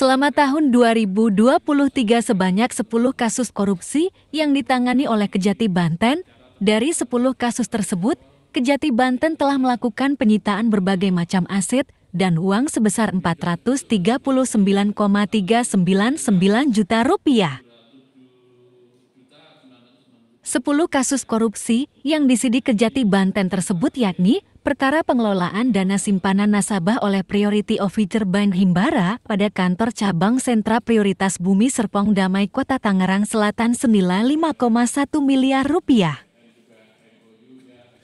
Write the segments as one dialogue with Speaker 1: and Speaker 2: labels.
Speaker 1: Selama tahun 2023 sebanyak 10 kasus korupsi yang ditangani oleh Kejati Banten. Dari 10 kasus tersebut, Kejati Banten telah melakukan penyitaan berbagai macam aset dan uang sebesar 439,399 juta rupiah. 10 kasus korupsi yang disidik Kejati Banten tersebut yakni Perkara pengelolaan dana simpanan nasabah oleh Priority Officer Bank Himbara pada kantor cabang sentra prioritas Bumi Serpong Damai Kota Tangerang Selatan senilai 5,1 miliar rupiah.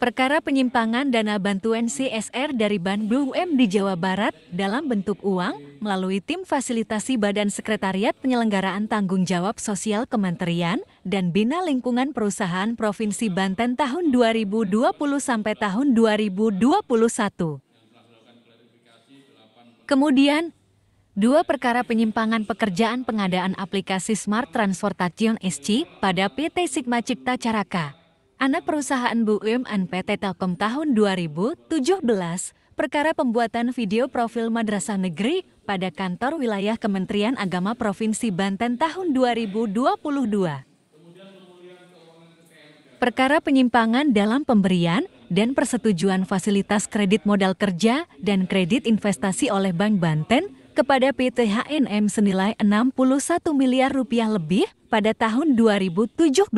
Speaker 1: Perkara penyimpangan dana bantuan CSR dari Ban BUM di Jawa Barat dalam bentuk uang melalui tim fasilitasi Badan Sekretariat Penyelenggaraan Tanggung Jawab Sosial Kementerian dan Bina Lingkungan Perusahaan Provinsi Banten tahun 2020 sampai tahun 2021. Kemudian, dua perkara penyimpangan pekerjaan pengadaan aplikasi Smart Transportation SC pada PT Sigma Cipta Caraka. Anak perusahaan BUMN PT Telkom tahun 2017, perkara pembuatan video profil madrasah negeri pada kantor wilayah Kementerian Agama Provinsi Banten tahun 2022 perkara penyimpangan dalam pemberian dan persetujuan fasilitas kredit modal kerja dan kredit investasi oleh Bank Banten kepada PT HNM senilai 61 miliar rupiah lebih pada tahun 2017.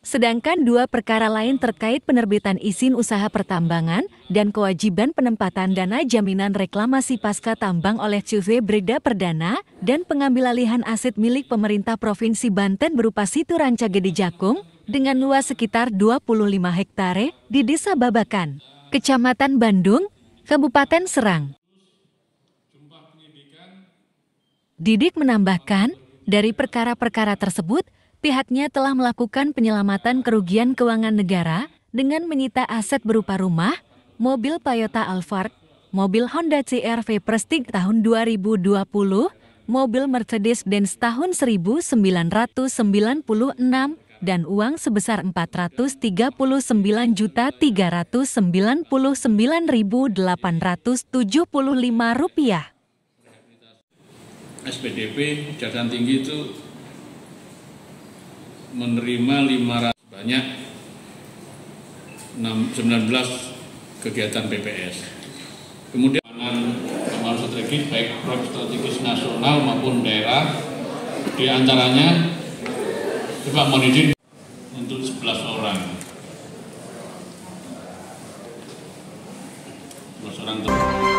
Speaker 1: Sedangkan dua perkara lain terkait penerbitan izin usaha pertambangan dan kewajiban penempatan dana jaminan reklamasi pasca tambang oleh CV Breda Perdana dan pengambilalihan aset milik pemerintah Provinsi Banten berupa situ Ranca Gede Jakung dengan luas sekitar 25 hektare di Desa Babakan, Kecamatan Bandung, Kabupaten Serang. Didik menambahkan, dari perkara-perkara tersebut, pihaknya telah melakukan penyelamatan kerugian keuangan negara dengan menyita aset berupa rumah, mobil Toyota Alphard, mobil Honda CR-V Prestige tahun 2020, mobil Mercedes-Benz tahun 1996, dan uang sebesar 439.399.875 rupiah.
Speaker 2: SPDP Kejaksaan Tinggi itu menerima 500 banyak 19 kegiatan PPS. Kemudian pengembangan strategis baik proyek strategis nasional maupun daerah di antaranya juga mohon untuk 11 orang. 11 orang tersebut.